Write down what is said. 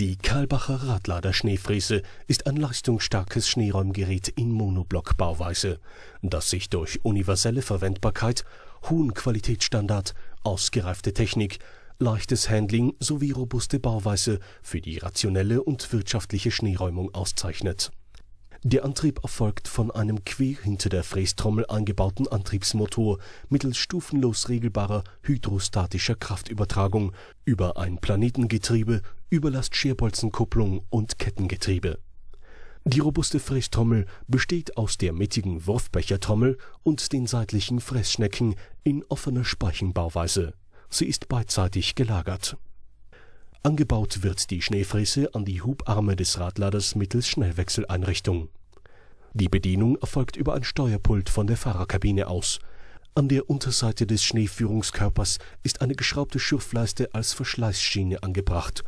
Die Kalbacher Radlader Schneefräse ist ein leistungsstarkes Schneeräumgerät in Monoblock-Bauweise, das sich durch universelle Verwendbarkeit, hohen Qualitätsstandard, ausgereifte Technik, leichtes Handling sowie robuste Bauweise für die rationelle und wirtschaftliche Schneeräumung auszeichnet der Antrieb erfolgt von einem quer hinter der Frästrommel eingebauten Antriebsmotor mittels stufenlos regelbarer hydrostatischer Kraftübertragung über ein Planetengetriebe, überlast und Kettengetriebe. Die robuste Frästrommel besteht aus der mittigen Wurfbechertrommel und den seitlichen Freßschnecken in offener Speichenbauweise. Sie ist beidseitig gelagert Angebaut wird die Schneefräse an die Hubarme des Radladers mittels Schnellwechseleinrichtung. Die Bedienung erfolgt über ein Steuerpult von der Fahrerkabine aus. An der Unterseite des Schneeführungskörpers ist eine geschraubte Schürfleiste als Verschleißschiene angebracht